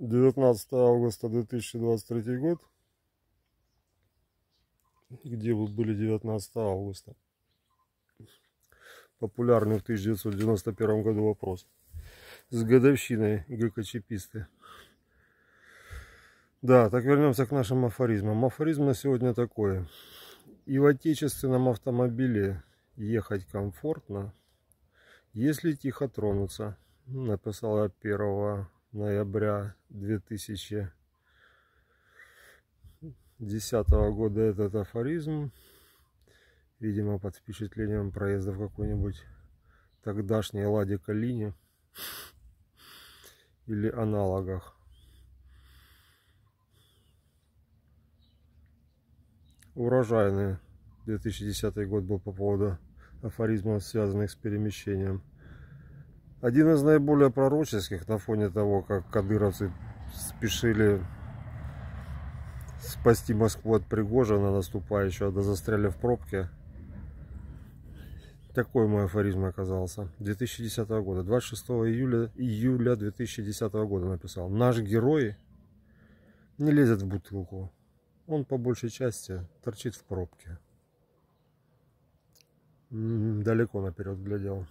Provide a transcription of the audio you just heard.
19 августа 2023 год. Где вы были 19 августа? Популярный в 1991 году вопрос. С годовщиной ГКЧПисты. Да, так вернемся к нашим афоризмам. Афоризм на сегодня такое. И в отечественном автомобиле ехать комфортно, если тихо тронуться. Написала 1 ноября 2010 года этот афоризм. Видимо, под впечатлением проезда в какой-нибудь тогдашней Ладе Калине или аналогах. Урожайный 2010 год был по поводу афоризмов, связанных с перемещением. Один из наиболее пророческих на фоне того, как кадыровцы спешили спасти Москву от Пригожина наступающего, да застряли в пробке. Такой мой афоризм оказался. 2010 года, 26 июля, июля 2010 года написал. Наш герой не лезет в бутылку. Он по большей части торчит в пробке. М-м, далеко наперед глядел.